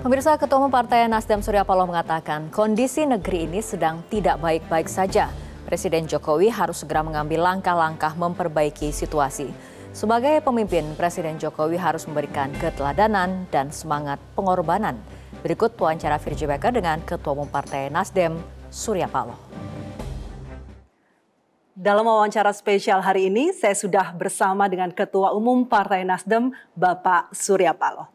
Pemirsa Ketua Umum Partai Nasdem Surya Paloh mengatakan kondisi negeri ini sedang tidak baik-baik saja. Presiden Jokowi harus segera mengambil langkah-langkah memperbaiki situasi. Sebagai pemimpin, Presiden Jokowi harus memberikan keteladanan dan semangat pengorbanan. Berikut wawancara Virgi Becker dengan Ketua Umum Partai Nasdem, Surya Paloh. Dalam wawancara spesial hari ini, saya sudah bersama dengan Ketua Umum Partai Nasdem, Bapak Surya Paloh.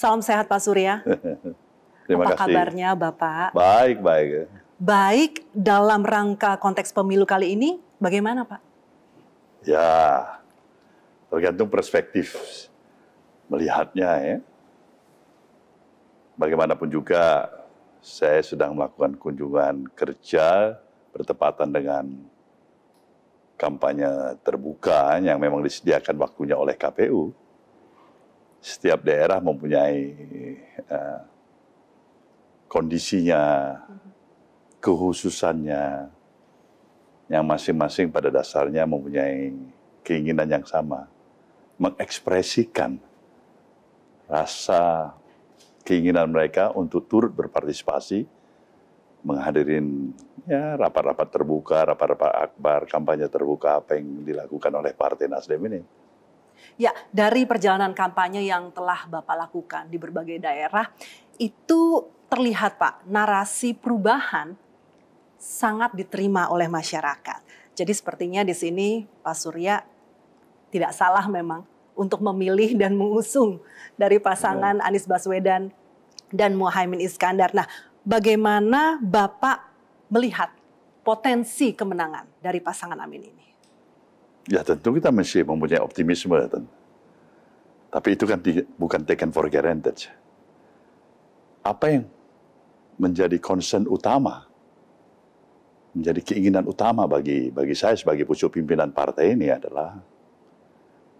Salam sehat Pak Surya. Terima Apa kasih. kabarnya Bapak? Baik, baik. Baik, dalam rangka konteks pemilu kali ini bagaimana Pak? Ya, tergantung perspektif melihatnya ya. Bagaimanapun juga saya sedang melakukan kunjungan kerja bertepatan dengan kampanye terbuka yang memang disediakan waktunya oleh KPU setiap daerah mempunyai uh, kondisinya, kehususannya, yang masing-masing pada dasarnya mempunyai keinginan yang sama, mengekspresikan rasa keinginan mereka untuk turut berpartisipasi, menghadirin ya rapat-rapat terbuka, rapat-rapat akbar, kampanye terbuka apa yang dilakukan oleh Partai Nasdem ini Ya, dari perjalanan kampanye yang telah Bapak lakukan di berbagai daerah, itu terlihat Pak, narasi perubahan sangat diterima oleh masyarakat. Jadi sepertinya di sini Pak Surya tidak salah memang untuk memilih dan mengusung dari pasangan ya. Anies Baswedan dan Muhaimin Iskandar. Nah, bagaimana Bapak melihat potensi kemenangan dari pasangan Amin ini? Ya tentu kita masih mempunyai optimisme. Tapi itu kan di, bukan taken for granted. Apa yang menjadi concern utama, menjadi keinginan utama bagi bagi saya sebagai pucuk pimpinan partai ini adalah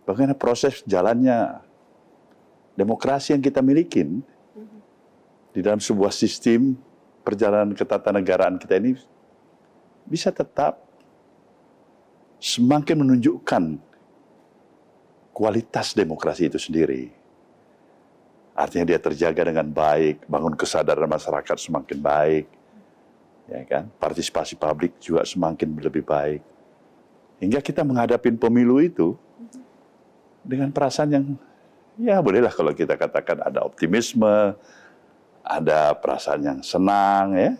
bagaimana proses jalannya demokrasi yang kita miliki mm-hmm. di dalam sebuah sistem perjalanan ketatanegaraan kita ini bisa tetap semakin menunjukkan kualitas demokrasi itu sendiri. Artinya dia terjaga dengan baik, bangun kesadaran masyarakat semakin baik, ya kan? Partisipasi publik juga semakin lebih baik. Hingga kita menghadapi pemilu itu dengan perasaan yang ya bolehlah kalau kita katakan ada optimisme, ada perasaan yang senang ya,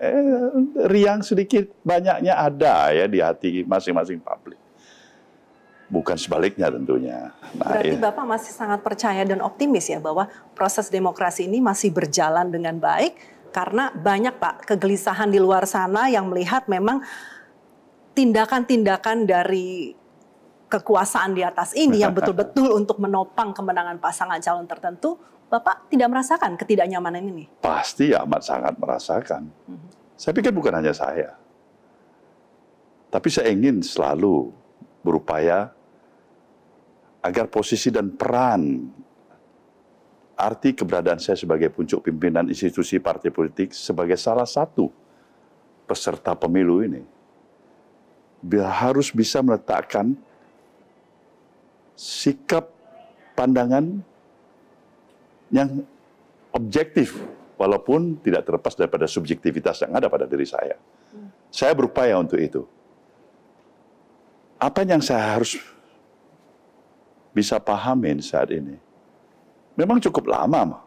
eh, riang sedikit banyaknya ada ya di hati masing-masing publik. Bukan sebaliknya tentunya. Nah, Berarti ya. Bapak masih sangat percaya dan optimis ya bahwa proses demokrasi ini masih berjalan dengan baik karena banyak Pak kegelisahan di luar sana yang melihat memang tindakan-tindakan dari kekuasaan di atas ini yang betul-betul untuk menopang kemenangan pasangan calon tertentu Bapak tidak merasakan ketidaknyamanan ini? Pasti amat sangat merasakan. Hmm. Saya pikir bukan hanya saya. Tapi saya ingin selalu berupaya agar posisi dan peran arti keberadaan saya sebagai puncak pimpinan institusi partai politik sebagai salah satu peserta pemilu ini harus bisa meletakkan sikap pandangan yang objektif walaupun tidak terlepas daripada subjektivitas yang ada pada diri saya. Saya berupaya untuk itu. Apa yang saya harus bisa pahamin saat ini? Memang cukup lama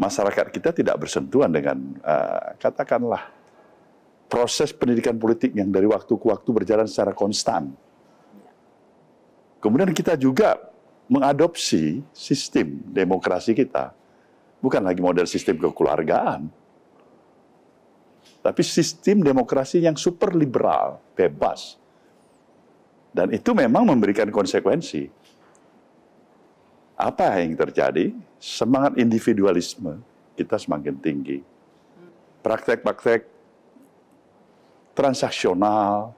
masyarakat kita tidak bersentuhan dengan uh, katakanlah proses pendidikan politik yang dari waktu ke waktu berjalan secara konstan. Kemudian kita juga mengadopsi sistem demokrasi kita bukan lagi model sistem kekeluargaan, tapi sistem demokrasi yang super liberal, bebas. Dan itu memang memberikan konsekuensi. Apa yang terjadi? Semangat individualisme kita semakin tinggi. Praktek-praktek transaksional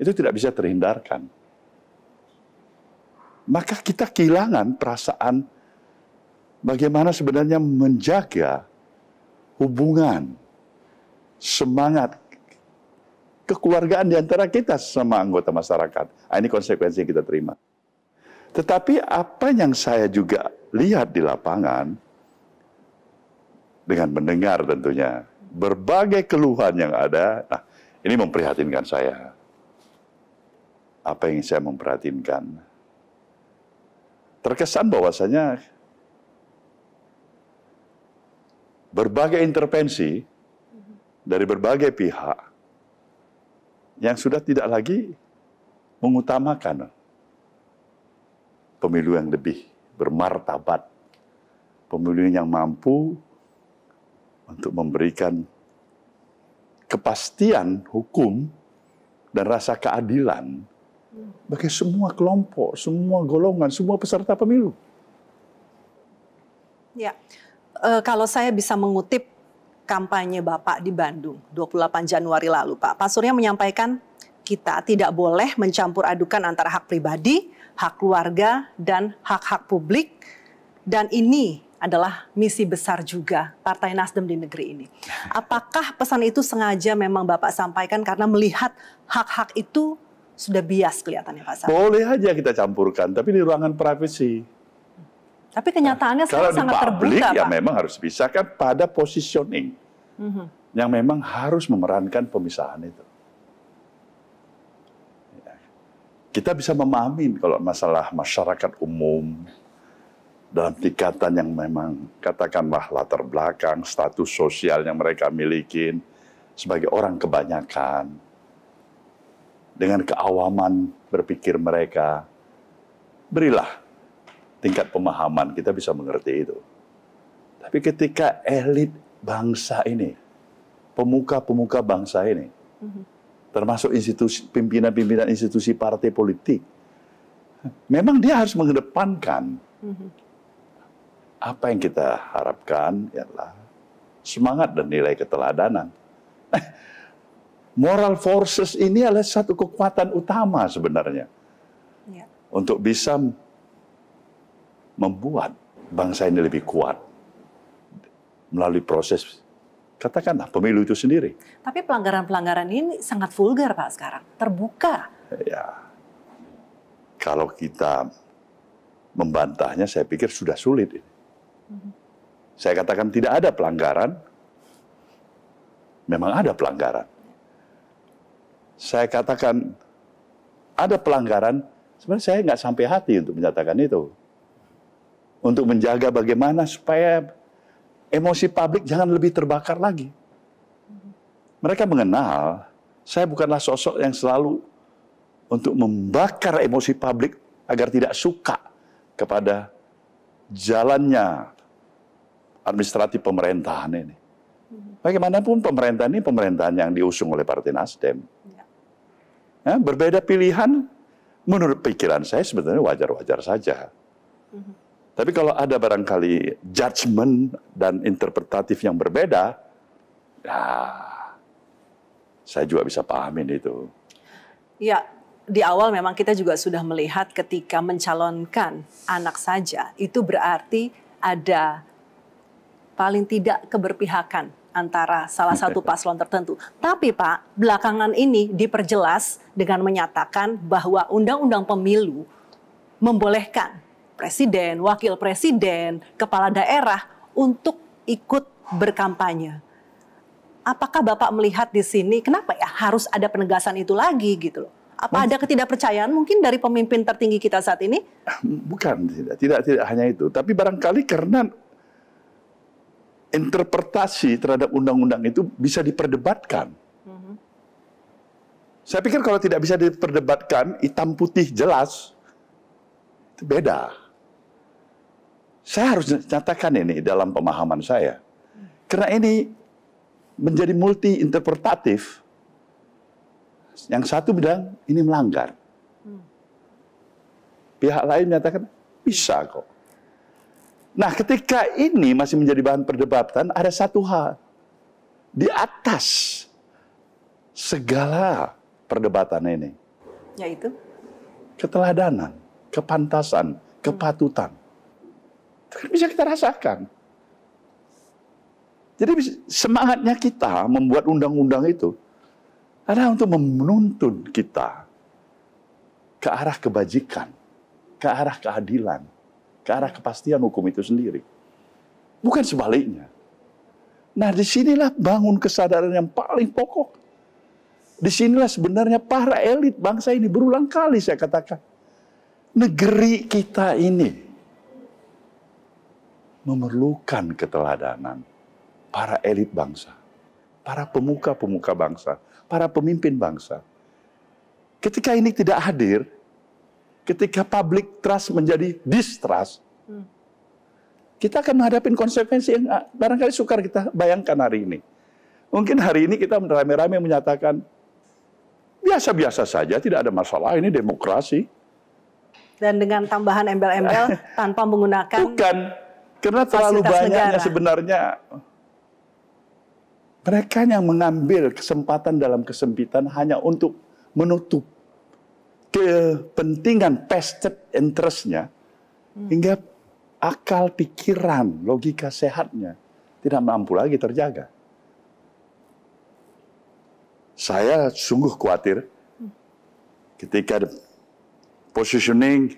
itu tidak bisa terhindarkan maka kita kehilangan perasaan bagaimana sebenarnya menjaga hubungan, semangat, kekeluargaan di antara kita sama anggota masyarakat. Ah, ini konsekuensi yang kita terima. Tetapi apa yang saya juga lihat di lapangan, dengan mendengar tentunya, berbagai keluhan yang ada, nah, ini memprihatinkan saya. Apa yang saya memprihatinkan? terkesan bahwasanya berbagai intervensi dari berbagai pihak yang sudah tidak lagi mengutamakan pemilu yang lebih bermartabat, pemilu yang mampu untuk memberikan kepastian hukum dan rasa keadilan bagi semua kelompok, semua golongan, semua peserta pemilu. Ya, e, kalau saya bisa mengutip kampanye Bapak di Bandung 28 Januari lalu, Pak. Pak Surya menyampaikan kita tidak boleh mencampur adukan antara hak pribadi, hak keluarga, dan hak-hak publik. Dan ini adalah misi besar juga Partai Nasdem di negeri ini. Apakah pesan itu sengaja memang Bapak sampaikan karena melihat hak-hak itu sudah bias kelihatannya Pak Sam. Boleh aja kita campurkan, tapi di ruangan privasi. Tapi kenyataannya nah, sangat terbuka, ya memang harus bisa kan pada positioning mm -hmm. yang memang harus memerankan pemisahan itu. Ya. Kita bisa memahami kalau masalah masyarakat umum dalam tingkatan yang memang katakanlah latar belakang, status sosial yang mereka miliki sebagai orang kebanyakan, dengan keawaman berpikir mereka. Berilah tingkat pemahaman, kita bisa mengerti itu. Tapi ketika elit bangsa ini, pemuka-pemuka bangsa ini, termasuk institusi pimpinan-pimpinan institusi partai politik. Memang dia harus mengedepankan apa yang kita harapkan ialah ya semangat dan nilai keteladanan. Eh, moral forces ini adalah satu kekuatan utama sebenarnya ya. untuk bisa membuat bangsa ini lebih kuat melalui proses katakanlah pemilu itu sendiri. Tapi pelanggaran-pelanggaran ini sangat vulgar Pak sekarang, terbuka. Ya. Kalau kita membantahnya saya pikir sudah sulit. Ini. Mhm. Saya katakan tidak ada pelanggaran, memang ada pelanggaran saya katakan ada pelanggaran, sebenarnya saya nggak sampai hati untuk menyatakan itu. Untuk menjaga bagaimana supaya emosi publik jangan lebih terbakar lagi. Mereka mengenal, saya bukanlah sosok yang selalu untuk membakar emosi publik agar tidak suka kepada jalannya administratif pemerintahan ini. Bagaimanapun pemerintahan ini pemerintahan yang diusung oleh Partai Nasdem. Ya, berbeda pilihan menurut pikiran saya sebenarnya wajar-wajar saja. Tapi kalau ada barangkali judgement dan interpretatif yang berbeda, ya saya juga bisa pahamin itu. Ya, di awal memang kita juga sudah melihat ketika mencalonkan anak saja, itu berarti ada paling tidak keberpihakan antara salah satu paslon tertentu. Tapi Pak, belakangan ini diperjelas dengan menyatakan bahwa Undang-Undang Pemilu membolehkan presiden, wakil presiden, kepala daerah untuk ikut berkampanye. Apakah Bapak melihat di sini kenapa ya harus ada penegasan itu lagi gitu loh? Apa ada ketidakpercayaan mungkin dari pemimpin tertinggi kita saat ini? Ah, bukan, tidak, tidak, tidak hanya itu. Tapi barangkali karena interpretasi terhadap undang-undang itu bisa diperdebatkan. Mm-hmm. Saya pikir kalau tidak bisa diperdebatkan, hitam putih jelas, itu beda. Saya harus nyatakan ini dalam pemahaman saya. Karena ini menjadi multi interpretatif. Yang satu bilang ini melanggar. Mm. Pihak lain menyatakan bisa kok. Nah, ketika ini masih menjadi bahan perdebatan, ada satu hal di atas segala perdebatan ini, yaitu keteladanan, kepantasan, kepatutan. Itu kan bisa kita rasakan. Jadi semangatnya kita membuat undang-undang itu adalah untuk menuntun kita ke arah kebajikan, ke arah keadilan, ke arah kepastian hukum itu sendiri. Bukan sebaliknya. Nah disinilah bangun kesadaran yang paling pokok. Disinilah sebenarnya para elit bangsa ini berulang kali saya katakan. Negeri kita ini memerlukan keteladanan para elit bangsa, para pemuka-pemuka bangsa, para pemimpin bangsa. Ketika ini tidak hadir, ketika public trust menjadi distrust, hmm. kita akan menghadapi konsekuensi yang ah, barangkali sukar kita bayangkan hari ini. Mungkin hari ini kita rame-rame menyatakan biasa-biasa saja, tidak ada masalah, ini demokrasi. Dan dengan tambahan embel-embel tanpa menggunakan Bukan, karena terlalu banyak yang sebenarnya mereka yang mengambil kesempatan dalam kesempitan hanya untuk menutup kepentingan vested interestnya hmm. hingga akal pikiran logika sehatnya tidak mampu lagi terjaga. Saya sungguh khawatir hmm. ketika positioning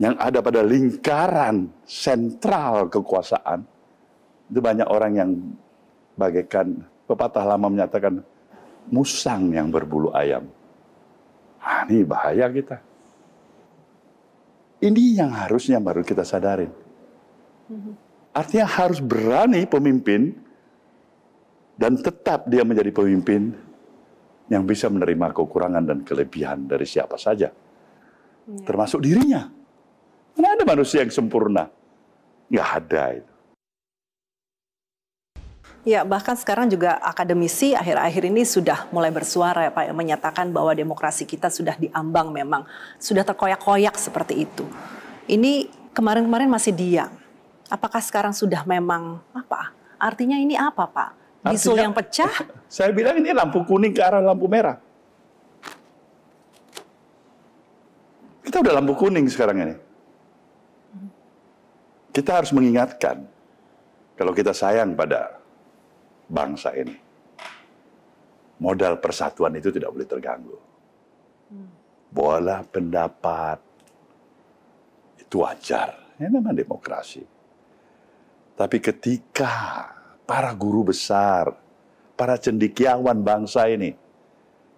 yang ada pada lingkaran sentral kekuasaan itu banyak orang yang bagaikan pepatah lama menyatakan musang yang berbulu ayam. Nah, ini bahaya kita. Ini yang harusnya baru kita sadarin. Artinya harus berani pemimpin dan tetap dia menjadi pemimpin yang bisa menerima kekurangan dan kelebihan dari siapa saja. Ya. Termasuk dirinya. Mana ada manusia yang sempurna? Nggak ada itu. Ya, bahkan sekarang juga akademisi akhir-akhir ini sudah mulai bersuara ya Pak, ya, menyatakan bahwa demokrasi kita sudah diambang memang, sudah terkoyak-koyak seperti itu. Ini kemarin-kemarin masih diam. Apakah sekarang sudah memang apa? Artinya ini apa Pak? Bisul yang pecah? Saya bilang ini lampu kuning ke arah lampu merah. Kita udah lampu kuning sekarang ini. Kita harus mengingatkan kalau kita sayang pada bangsa ini. Modal persatuan itu tidak boleh terganggu. Bola pendapat itu wajar. Ini namanya demokrasi. Tapi ketika para guru besar, para cendikiawan bangsa ini,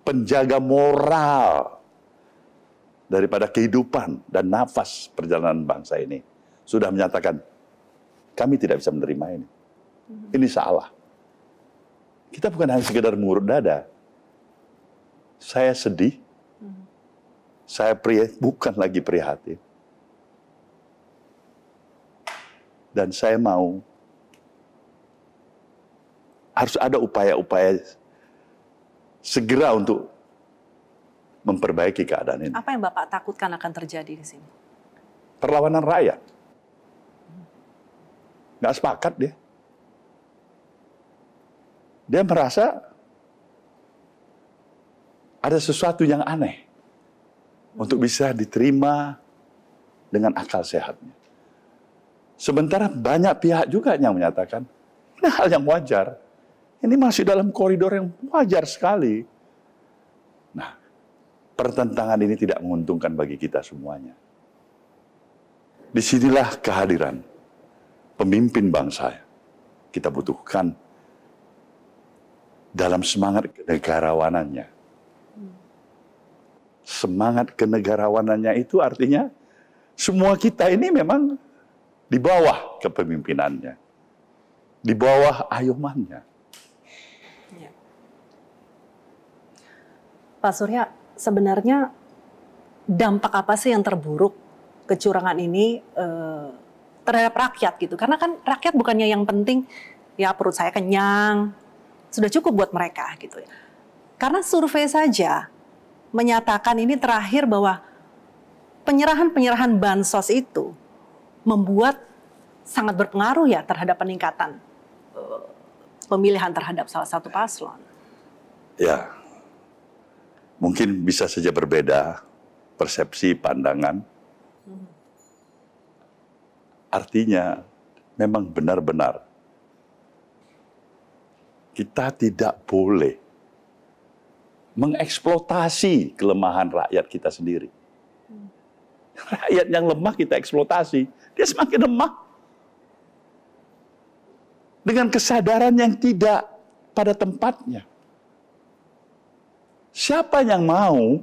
penjaga moral daripada kehidupan dan nafas perjalanan bangsa ini, sudah menyatakan, kami tidak bisa menerima ini. Ini salah. Kita bukan hanya sekedar mengurut dada. Saya sedih. Saya pria, bukan lagi prihatin. Dan saya mau harus ada upaya-upaya segera untuk memperbaiki keadaan ini. Apa yang Bapak takutkan akan terjadi di sini? Perlawanan rakyat. Nggak sepakat dia dia merasa ada sesuatu yang aneh untuk bisa diterima dengan akal sehatnya. Sementara banyak pihak juga yang menyatakan, ini hal yang wajar. Ini masih dalam koridor yang wajar sekali. Nah, pertentangan ini tidak menguntungkan bagi kita semuanya. Disinilah kehadiran pemimpin bangsa kita butuhkan dalam semangat kenegarawanannya. Semangat kenegarawanannya itu artinya semua kita ini memang di bawah kepemimpinannya, di bawah ayomannya. Ya. Pak Surya, sebenarnya dampak apa sih yang terburuk kecurangan ini eh, terhadap rakyat gitu? Karena kan rakyat bukannya yang penting ya perut saya kenyang, sudah cukup buat mereka gitu ya. Karena survei saja menyatakan ini terakhir bahwa penyerahan-penyerahan bansos itu membuat sangat berpengaruh ya terhadap peningkatan eh, pemilihan terhadap salah satu paslon. Ya, mungkin bisa saja berbeda persepsi, pandangan. Hmm. Artinya memang benar-benar kita tidak boleh mengeksploitasi kelemahan rakyat kita sendiri. Rakyat yang lemah kita eksploitasi, dia semakin lemah. Dengan kesadaran yang tidak pada tempatnya. Siapa yang mau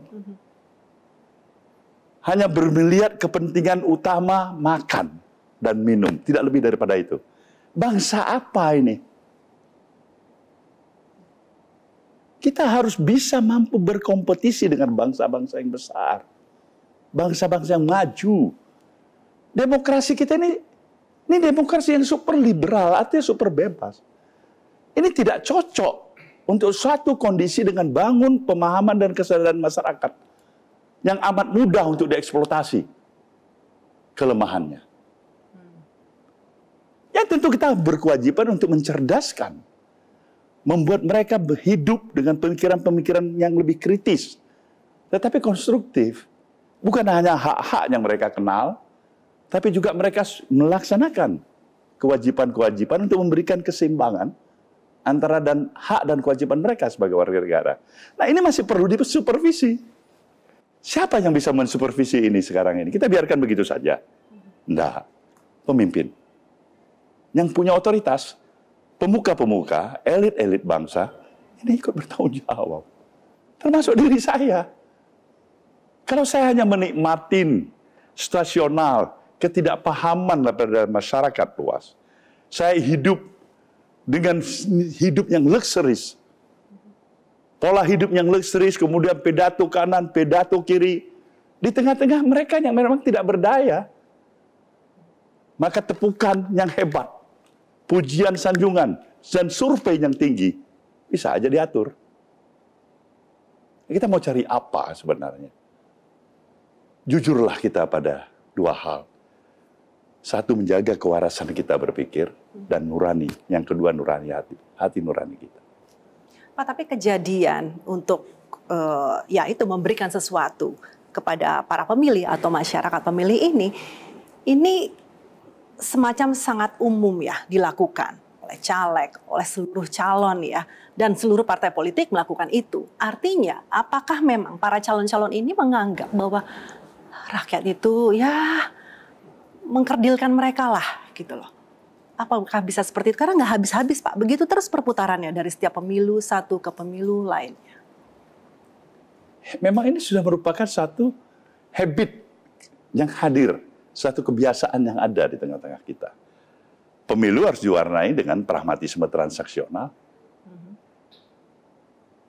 hanya bermelihat kepentingan utama makan dan minum, tidak lebih daripada itu. Bangsa apa ini? Kita harus bisa mampu berkompetisi dengan bangsa-bangsa yang besar. Bangsa-bangsa yang maju. Demokrasi kita ini, ini demokrasi yang super liberal, artinya super bebas. Ini tidak cocok untuk suatu kondisi dengan bangun pemahaman dan kesadaran masyarakat yang amat mudah untuk dieksploitasi kelemahannya. Hmm. Ya tentu kita berkewajiban untuk mencerdaskan membuat mereka hidup dengan pemikiran-pemikiran yang lebih kritis, tetapi konstruktif. Bukan hanya hak-hak yang mereka kenal, tapi juga mereka melaksanakan kewajiban-kewajiban untuk memberikan keseimbangan antara dan hak dan kewajiban mereka sebagai warga negara. Nah ini masih perlu disupervisi. Siapa yang bisa mensupervisi ini sekarang ini? Kita biarkan begitu saja. Tidak, Pemimpin. Yang punya otoritas pemuka-pemuka, elit-elit bangsa, ini ikut bertanggung jawab. Termasuk diri saya. Kalau saya hanya menikmatin stasional ketidakpahaman daripada masyarakat luas, saya hidup dengan hidup yang lekseris, pola hidup yang lekseris, kemudian pedato kanan, pedato kiri, di tengah-tengah mereka yang memang tidak berdaya, maka tepukan yang hebat pujian sanjungan, dan survei yang tinggi, bisa aja diatur. Kita mau cari apa sebenarnya? Jujurlah kita pada dua hal. Satu menjaga kewarasan kita berpikir dan nurani. Yang kedua nurani hati, hati nurani kita. Pak, tapi kejadian untuk uh, ya itu memberikan sesuatu kepada para pemilih atau masyarakat pemilih ini, ini semacam sangat umum ya dilakukan oleh caleg, oleh seluruh calon ya, dan seluruh partai politik melakukan itu. Artinya, apakah memang para calon-calon ini menganggap bahwa rakyat itu ya mengkerdilkan mereka lah gitu loh. Apakah bisa seperti itu? Karena nggak habis-habis Pak. Begitu terus perputarannya dari setiap pemilu satu ke pemilu lainnya. Memang ini sudah merupakan satu habit yang hadir satu kebiasaan yang ada di tengah-tengah kita. Pemilu harus diwarnai dengan pragmatisme transaksional.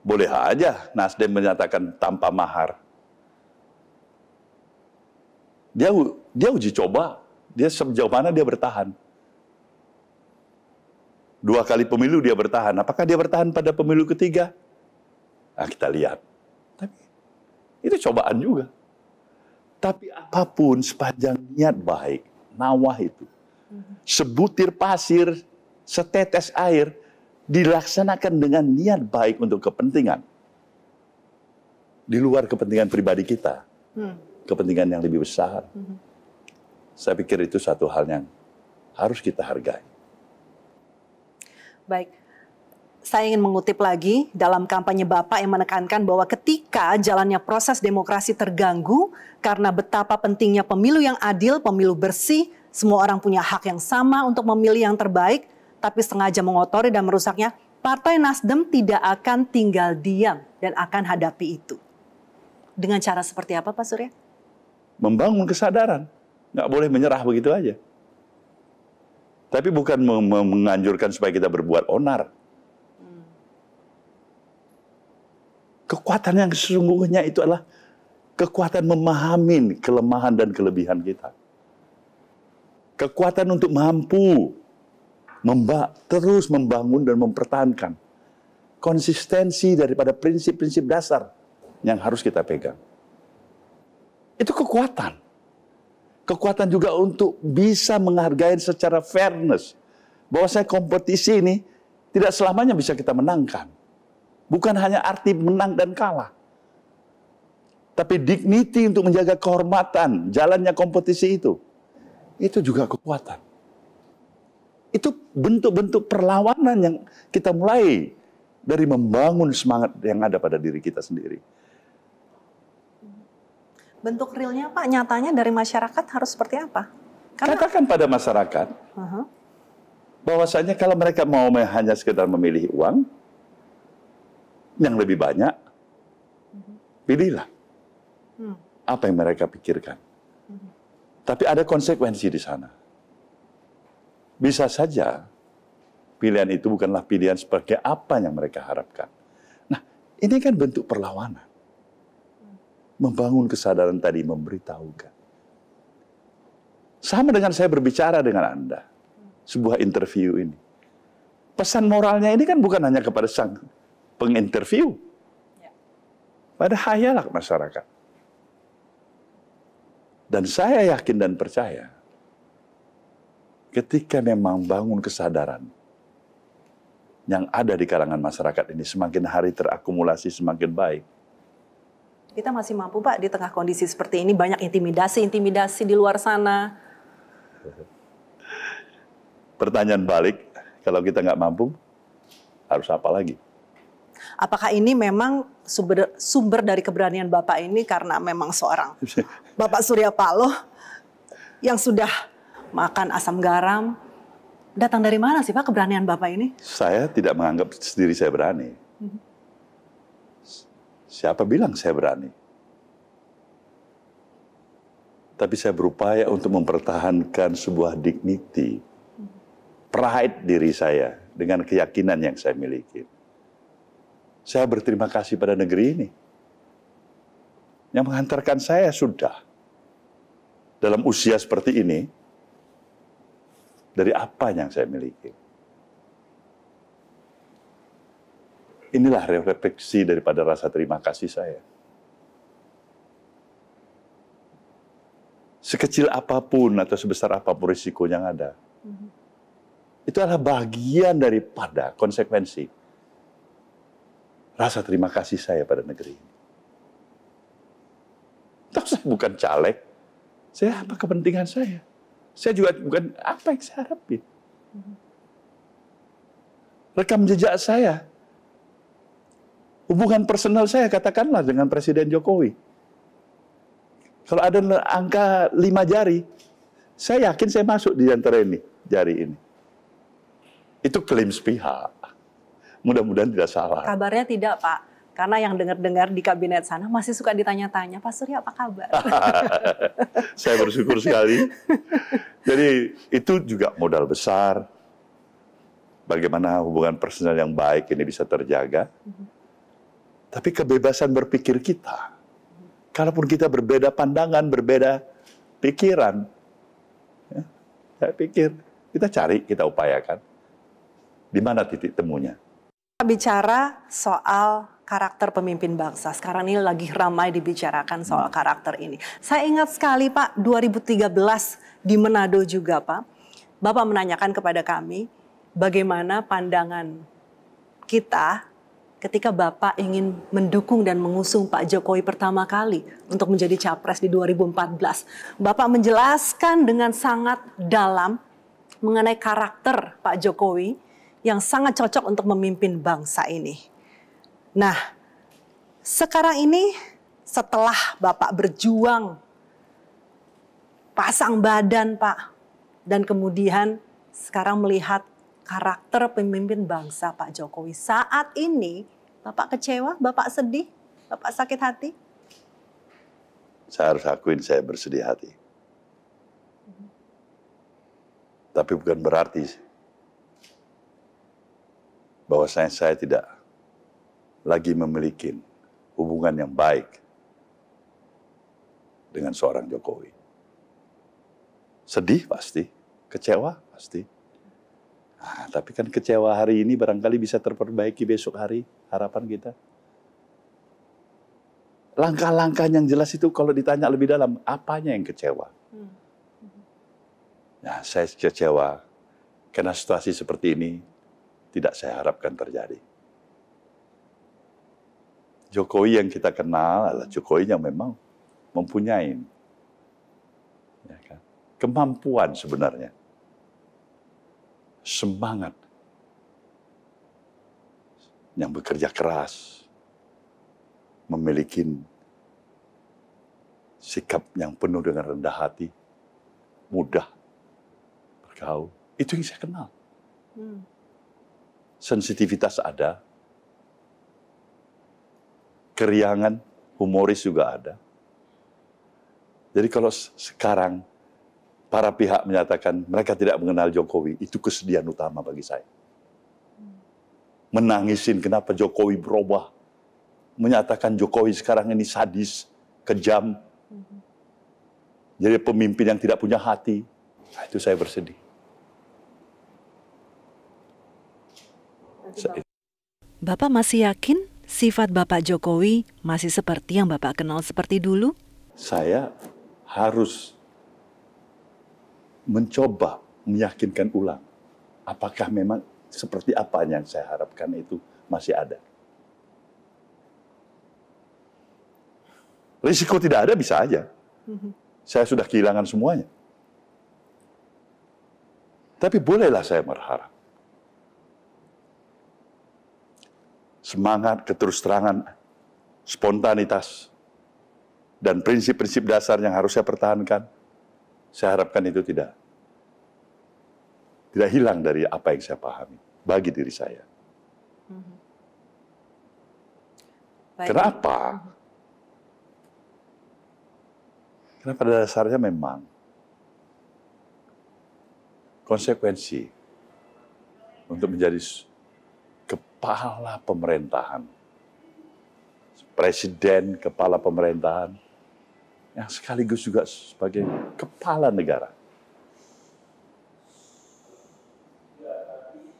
Boleh aja Nasdem menyatakan tanpa mahar. Dia dia uji coba, dia sejauh mana dia bertahan. Dua kali pemilu dia bertahan. Apakah dia bertahan pada pemilu ketiga? Nah, kita lihat. Tapi itu cobaan juga. Tapi apapun sepanjang niat baik, nawah itu, sebutir pasir, setetes air, dilaksanakan dengan niat baik untuk kepentingan. Di luar kepentingan pribadi kita. Hmm. Kepentingan yang lebih besar. Hmm. Saya pikir itu satu hal yang harus kita hargai. Baik, saya ingin mengutip lagi dalam kampanye Bapak yang menekankan bahwa ketika jalannya proses demokrasi terganggu, karena betapa pentingnya pemilu yang adil, pemilu bersih, semua orang punya hak yang sama untuk memilih yang terbaik, tapi sengaja mengotori dan merusaknya, Partai Nasdem tidak akan tinggal diam dan akan hadapi itu. Dengan cara seperti apa Pak Surya? Membangun kesadaran. Nggak boleh menyerah begitu aja. Tapi bukan menganjurkan supaya kita berbuat onar. Hmm. Kekuatan yang sesungguhnya itu adalah Kekuatan memahami kelemahan dan kelebihan kita. Kekuatan untuk mampu memba terus membangun dan mempertahankan konsistensi daripada prinsip-prinsip dasar yang harus kita pegang. Itu kekuatan. Kekuatan juga untuk bisa menghargai secara fairness. Bahwa saya kompetisi ini tidak selamanya bisa kita menangkan. Bukan hanya arti menang dan kalah. Tapi dignity untuk menjaga kehormatan, jalannya kompetisi itu. Itu juga kekuatan. Itu bentuk-bentuk perlawanan yang kita mulai dari membangun semangat yang ada pada diri kita sendiri. Bentuk realnya Pak, nyatanya dari masyarakat harus seperti apa? Karena... Katakan pada masyarakat uh -huh. bahwasanya kalau mereka mau hanya sekedar memilih uang yang lebih banyak, uh-huh. pilihlah apa yang mereka pikirkan. Tapi ada konsekuensi di sana. Bisa saja pilihan itu bukanlah pilihan sebagai apa yang mereka harapkan. Nah, ini kan bentuk perlawanan. Membangun kesadaran tadi, memberitahukan. Sama dengan saya berbicara dengan Anda. Sebuah interview ini. Pesan moralnya ini kan bukan hanya kepada sang penginterview. Ya. Pada hayalak masyarakat dan saya yakin dan percaya, ketika memang bangun kesadaran yang ada di kalangan masyarakat ini semakin hari terakumulasi semakin baik. Kita masih mampu Pak di tengah kondisi seperti ini banyak intimidasi-intimidasi di luar sana. Pertanyaan balik, kalau kita nggak mampu, harus apa lagi? Apakah ini memang sumber, sumber dari keberanian Bapak ini karena memang seorang Bapak Surya Paloh yang sudah makan asam garam. Datang dari mana sih Pak keberanian Bapak ini? Saya tidak menganggap sendiri saya berani. Siapa bilang saya berani? Tapi saya berupaya untuk mempertahankan sebuah dignity, pride diri saya dengan keyakinan yang saya miliki. Saya berterima kasih pada negeri ini. Yang menghantarkan saya sudah dalam usia seperti ini, dari apa yang saya miliki? Inilah refleksi daripada rasa terima kasih saya. Sekecil apapun atau sebesar apapun risiko yang ada, mhm. itu adalah bagian daripada konsekuensi rasa terima kasih saya pada negeri ini. Tahu saya bukan caleg, saya apa kepentingan saya? Saya juga bukan apa yang saya harapin. Rekam jejak saya, hubungan personal saya katakanlah dengan Presiden Jokowi. Kalau ada angka lima jari, saya yakin saya masuk di antara ini, jari ini. Itu klaim sepihak. Mudah-mudahan tidak salah. Kabarnya tidak, Pak karena yang dengar-dengar di kabinet sana masih suka ditanya-tanya, Pak Surya apa kabar? Saya bersyukur sekali. Jadi itu juga modal besar. Bagaimana hubungan personal yang baik ini bisa terjaga. Tapi kebebasan berpikir kita. Kalaupun kita berbeda pandangan, berbeda pikiran. Ya, saya pikir, kita cari, kita upayakan. Di mana titik temunya? bicara soal karakter pemimpin bangsa. Sekarang ini lagi ramai dibicarakan soal karakter ini. Saya ingat sekali Pak 2013 di Manado juga Pak. Bapak menanyakan kepada kami bagaimana pandangan kita ketika Bapak ingin mendukung dan mengusung Pak Jokowi pertama kali untuk menjadi capres di 2014. Bapak menjelaskan dengan sangat dalam mengenai karakter Pak Jokowi yang sangat cocok untuk memimpin bangsa ini. Nah, sekarang ini setelah Bapak berjuang pasang badan, Pak, dan kemudian sekarang melihat karakter pemimpin bangsa Pak Jokowi saat ini, Bapak kecewa, Bapak sedih, Bapak sakit hati? Saya harus akuin saya bersedih hati. Tapi bukan berarti bahwa saya, saya tidak lagi memiliki hubungan yang baik dengan seorang Jokowi. Sedih pasti, kecewa pasti. Nah, tapi kan kecewa hari ini barangkali bisa terperbaiki besok hari harapan kita. Langkah-langkah yang jelas itu kalau ditanya lebih dalam, apanya yang kecewa? Hmm. Nah, saya kecewa karena situasi seperti ini tidak saya harapkan terjadi. Jokowi yang kita kenal adalah Jokowi yang memang mempunyai ya kan, kemampuan sebenarnya, semangat yang bekerja keras, memiliki sikap yang penuh dengan rendah hati, mudah bergaul. Itu yang saya kenal. Hmm. Sensitivitas ada, keriangan, humoris juga ada. Jadi kalau sekarang para pihak menyatakan mereka tidak mengenal Jokowi, itu kesedihan utama bagi saya. Menangisin kenapa Jokowi berubah. Menyatakan Jokowi sekarang ini sadis, kejam. Jadi pemimpin yang tidak punya hati. Nah, itu saya bersedih. Bapak masih yakin sifat Bapak Jokowi masih seperti yang Bapak kenal seperti dulu? Saya harus mencoba meyakinkan ulang apakah memang seperti apa yang saya harapkan itu masih ada. Risiko tidak ada bisa aja. Saya sudah kehilangan semuanya. Tapi bolehlah saya berharap. semangat, terangan, spontanitas, dan prinsip-prinsip dasar yang harus saya pertahankan, saya harapkan itu tidak tidak hilang dari apa yang saya pahami bagi diri saya. Baik. Kenapa? Karena pada dasarnya memang konsekuensi untuk menjadi kepala pemerintahan. Presiden, kepala pemerintahan, yang sekaligus juga sebagai kepala negara.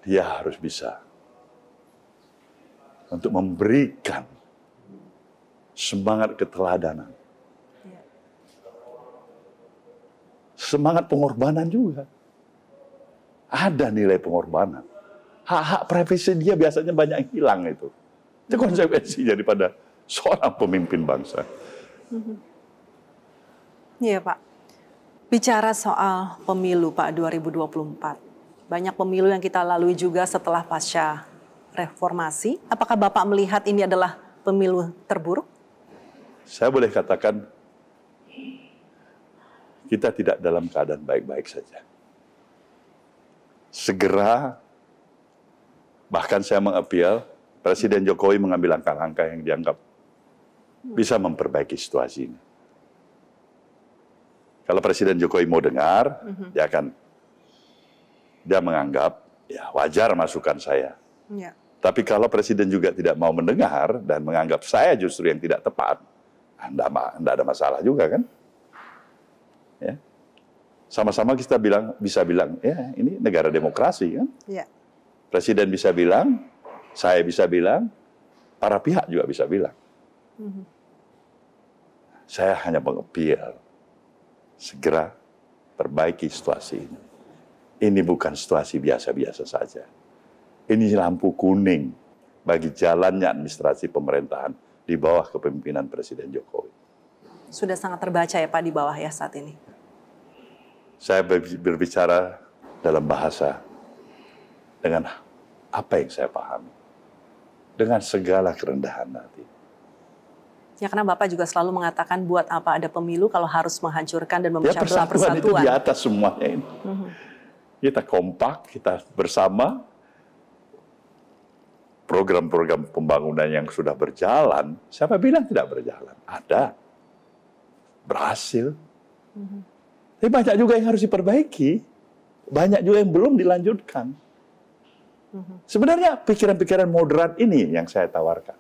Dia harus bisa untuk memberikan semangat keteladanan. Iya. Semangat pengorbanan juga. Ada nilai pengorbanan hak-hak privasi dia biasanya banyak yang hilang itu. Itu konsekuensi daripada seorang pemimpin bangsa. Iya Pak. Bicara soal pemilu Pak 2024. Banyak pemilu yang kita lalui juga setelah pasca reformasi. Apakah Bapak melihat ini adalah pemilu terburuk? Saya boleh katakan kita tidak dalam keadaan baik-baik saja. Segera Bahkan saya mengapil Presiden Jokowi mengambil langkah-langkah yang dianggap bisa memperbaiki situasi ini. Kalau Presiden Jokowi mau dengar, mm-hmm. dia akan dia menganggap ya wajar masukan saya. Yeah. Tapi kalau Presiden juga tidak mau mendengar dan menganggap saya justru yang tidak tepat, anda tidak ada masalah juga kan? Ya, sama-sama kita bilang bisa bilang ya ini negara demokrasi kan? Yeah. Presiden bisa bilang, saya bisa bilang, para pihak juga bisa bilang. Mm-hmm. Saya hanya mengepil, segera perbaiki situasi ini. Ini bukan situasi biasa-biasa saja. Ini lampu kuning bagi jalannya administrasi pemerintahan di bawah kepemimpinan Presiden Jokowi. Sudah sangat terbaca ya Pak di bawah ya saat ini? Saya berbicara dalam bahasa dengan apa yang saya pahami. Dengan segala kerendahan hati. Ya karena Bapak juga selalu mengatakan buat apa ada pemilu kalau harus menghancurkan dan ya, memecah ya, persatuan, persatuan. Itu di atas semuanya ini. Mm -hmm. Kita kompak, kita bersama. Program-program pembangunan yang sudah berjalan, siapa bilang tidak berjalan? Ada. Berhasil. Mm -hmm. Tapi banyak juga yang harus diperbaiki. Banyak juga yang belum dilanjutkan. Sebenarnya pikiran-pikiran moderat ini yang saya tawarkan.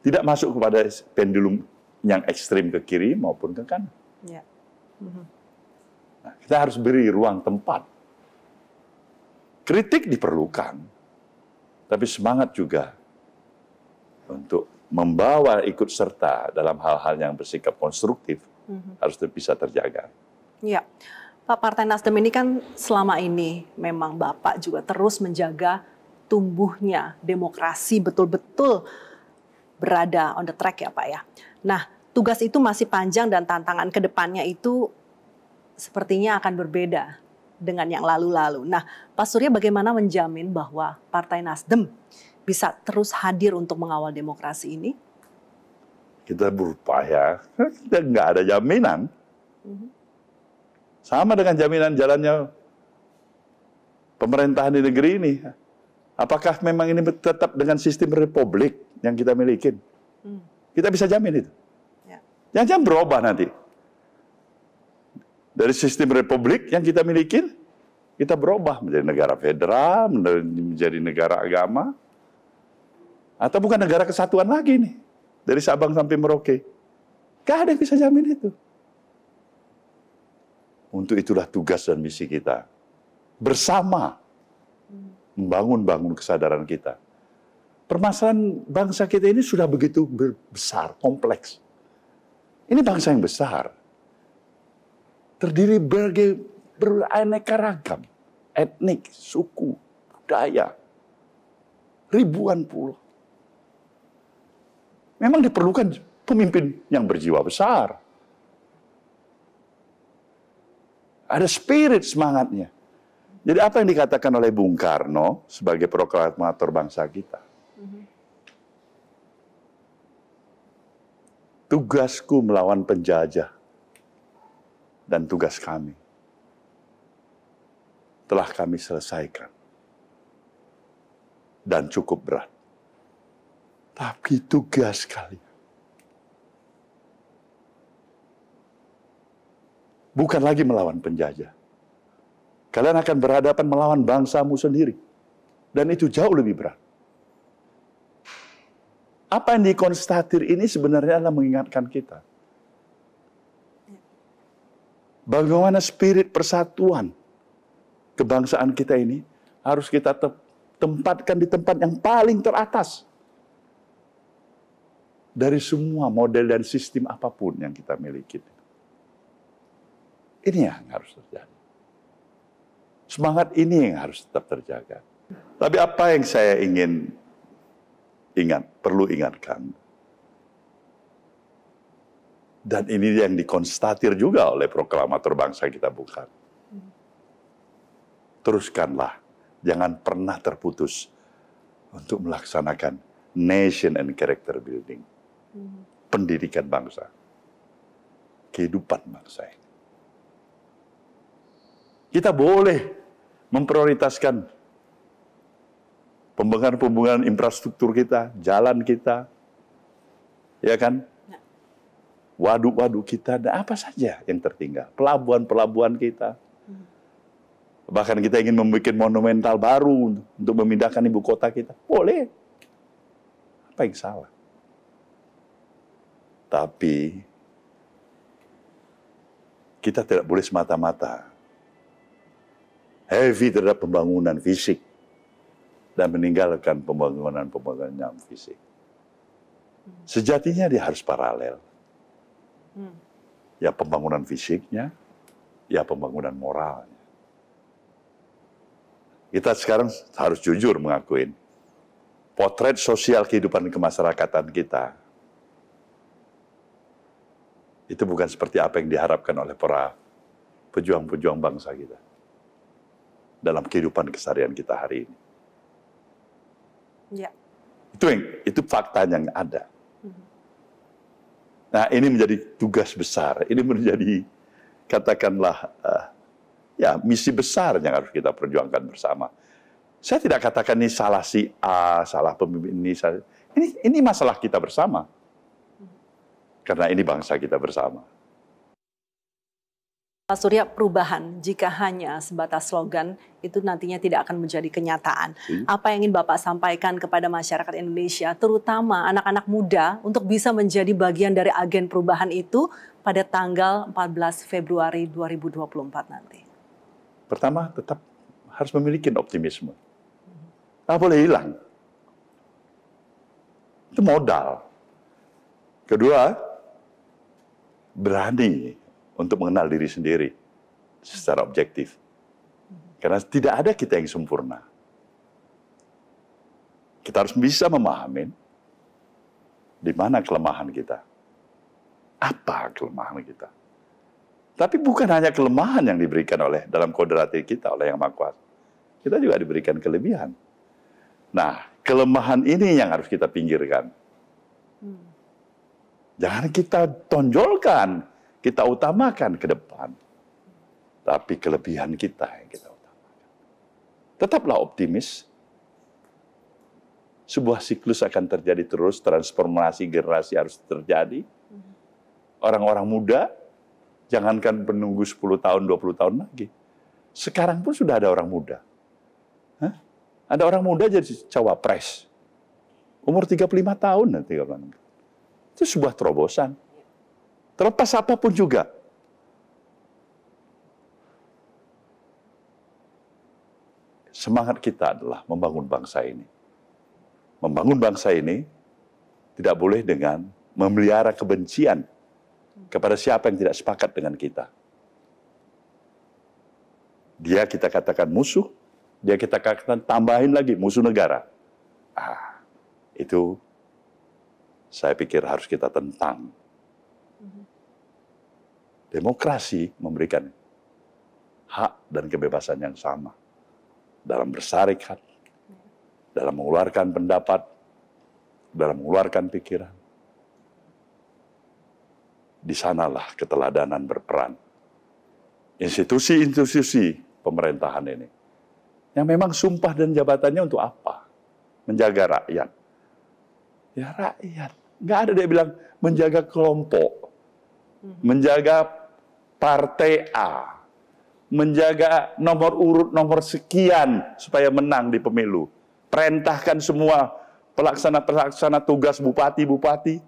Tidak masuk kepada pendulum yang ekstrim ke kiri maupun ke kanan. Ya. Nah, kita harus beri ruang tempat. Kritik diperlukan, tapi semangat juga untuk membawa ikut serta dalam hal-hal yang bersikap konstruktif mm -hmm. harus bisa terjaga. Ya. Pak Partai Nasdem ini kan selama ini memang Bapak juga terus menjaga tumbuhnya demokrasi betul-betul berada on the track ya Pak ya. Nah tugas itu masih panjang dan tantangan kedepannya itu sepertinya akan berbeda dengan yang lalu-lalu. Nah Pak Surya bagaimana menjamin bahwa Partai Nasdem bisa terus hadir untuk mengawal demokrasi ini? Kita berupaya, kita nggak ada jaminan. Mm -hmm sama dengan jaminan jalannya pemerintahan di negeri ini. Apakah memang ini tetap dengan sistem republik yang kita miliki? Hmm. Kita bisa jamin itu. Ya. Yang jangan berubah nanti. Dari sistem republik yang kita miliki, kita berubah menjadi negara federal, menjadi negara agama, atau bukan negara kesatuan lagi nih. Dari Sabang sampai Merauke. Gak ada yang bisa jamin itu. Untuk itulah tugas dan misi kita. Bersama membangun-bangun kesadaran kita. Permasalahan bangsa kita ini sudah begitu besar, kompleks. Ini bangsa yang besar. Terdiri berbagai beraneka ragam, etnik, suku, budaya, ribuan puluh. Memang diperlukan pemimpin yang berjiwa besar, Ada spirit semangatnya. Jadi apa yang dikatakan oleh Bung Karno sebagai proklamator bangsa kita? Tugasku melawan penjajah dan tugas kami telah kami selesaikan dan cukup berat. Tapi tugas kalian Bukan lagi melawan penjajah. Kalian akan berhadapan melawan bangsamu sendiri. Dan itu jauh lebih berat. Apa yang dikonstatir ini sebenarnya adalah mengingatkan kita. Bagaimana spirit persatuan kebangsaan kita ini harus kita tempatkan di tempat yang paling teratas dari semua model dan sistem apapun yang kita miliki. Ini yang harus terjadi. Semangat ini yang harus tetap terjaga. Tapi apa yang saya ingin ingat, perlu ingatkan. Dan ini yang dikonstatir juga oleh proklamator bangsa kita bukan. Teruskanlah, jangan pernah terputus untuk melaksanakan nation and character building. Pendidikan bangsa. Kehidupan bangsa ini. Kita boleh memprioritaskan pembangunan-pembangunan infrastruktur kita, jalan kita, ya kan? Ya. Waduk-waduk kita dan apa saja yang tertinggal, pelabuhan-pelabuhan kita. Hmm. Bahkan kita ingin membuat monumental baru untuk memindahkan ibu kota kita. Boleh. Apa yang salah? Tapi kita tidak boleh semata-mata heavy terhadap pembangunan fisik dan meninggalkan pembangunan-pembangunan fisik. Sejatinya dia harus paralel. Hmm. Ya pembangunan fisiknya, ya pembangunan moralnya. Kita sekarang harus jujur mengakui, potret sosial kehidupan kemasyarakatan kita itu bukan seperti apa yang diharapkan oleh para pejuang-pejuang bangsa kita dalam kehidupan keseharian kita hari ini. Ya. Itu yang itu fakta yang ada. Mhm. Nah ini menjadi tugas besar, ini menjadi katakanlah uh, ya misi besar yang harus kita perjuangkan bersama. Saya tidak katakan ini salah si A, salah pemimpin ini, salah, ini ini masalah kita bersama. Mhm. Karena ini bangsa kita bersama. Pak Surya, perubahan jika hanya sebatas slogan itu nantinya tidak akan menjadi kenyataan. Hmm. Apa yang ingin Bapak sampaikan kepada masyarakat Indonesia, terutama anak-anak muda untuk bisa menjadi bagian dari agen perubahan itu pada tanggal 14 Februari 2024 nanti? Pertama, tetap harus memiliki optimisme. Tak boleh hilang. Itu modal. Kedua, berani untuk mengenal diri sendiri secara objektif. Karena tidak ada kita yang sempurna. Kita harus bisa memahami di mana kelemahan kita. Apa kelemahan kita? Tapi bukan hanya kelemahan yang diberikan oleh dalam kodrati kita oleh Yang Maha Kuasa. Kita juga diberikan kelebihan. Nah, kelemahan ini yang harus kita pinggirkan. Hmm. Jangan kita tonjolkan kita utamakan ke depan. Tapi kelebihan kita yang kita utamakan. Tetaplah optimis. Sebuah siklus akan terjadi terus, transformasi generasi harus terjadi. Orang-orang muda, jangankan penunggu 10 tahun, 20 tahun lagi. Sekarang pun sudah ada orang muda. Hah? Ada orang muda jadi cawapres. Umur 35 tahun, nanti Itu sebuah terobosan terlepas apapun juga. Semangat kita adalah membangun bangsa ini. Membangun bangsa ini tidak boleh dengan memelihara kebencian kepada siapa yang tidak sepakat dengan kita. Dia kita katakan musuh, dia kita katakan tambahin lagi musuh negara. Ah, itu saya pikir harus kita tentang Demokrasi memberikan hak dan kebebasan yang sama dalam bersarikat, dalam mengeluarkan pendapat, dalam mengeluarkan pikiran. Di sanalah keteladanan berperan. Institusi-institusi pemerintahan ini yang memang sumpah dan jabatannya untuk apa? Menjaga rakyat. Ya rakyat. Nggak ada dia bilang menjaga kelompok, hmm. menjaga partai A menjaga nomor urut nomor sekian supaya menang di pemilu. Perintahkan semua pelaksana-pelaksana tugas bupati-bupati,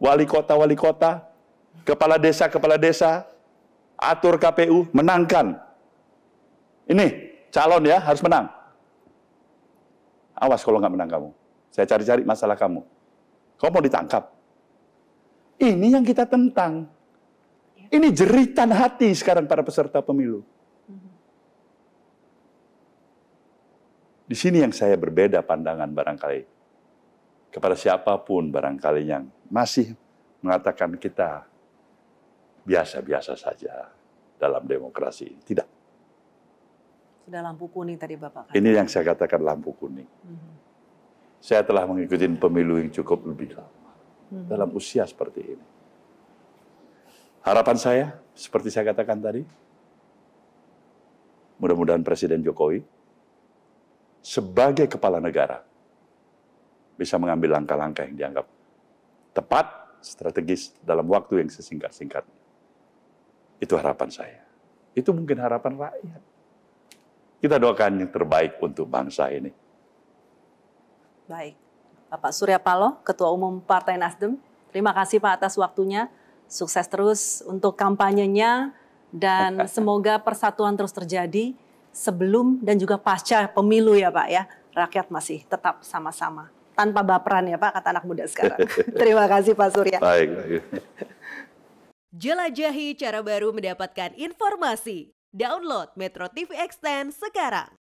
wali kota-wali kota, kepala desa-kepala desa, atur KPU, menangkan. Ini calon ya harus menang. Awas kalau nggak menang kamu. Saya cari-cari masalah kamu. Kamu mau ditangkap. Ini yang kita tentang. Ini jeritan hati sekarang para peserta pemilu. Di sini yang saya berbeda pandangan barangkali. Kepada siapapun barangkali yang masih mengatakan kita biasa-biasa saja dalam demokrasi. Tidak. Sudah lampu kuning tadi Bapak. Kata. Ini yang saya katakan lampu kuning. Mm-hmm. Saya telah mengikuti pemilu yang cukup lebih lama. Mm-hmm. Dalam usia seperti ini. Harapan saya, seperti saya katakan tadi, mudah-mudahan Presiden Jokowi sebagai kepala negara bisa mengambil langkah-langkah yang dianggap tepat, strategis dalam waktu yang sesingkat-singkatnya. Itu harapan saya. Itu mungkin harapan rakyat. Kita doakan yang terbaik untuk bangsa ini. Baik. Bapak Surya Paloh, Ketua Umum Partai Nasdem, terima kasih Pak atas waktunya. Sukses terus untuk kampanyenya dan semoga persatuan terus terjadi sebelum dan juga pasca pemilu ya Pak ya. Rakyat masih tetap sama-sama tanpa baperan ya Pak kata anak muda sekarang. Terima kasih Pak Surya. Baik. Jelajahi cara baru mendapatkan informasi. Download Metro TV Extend sekarang.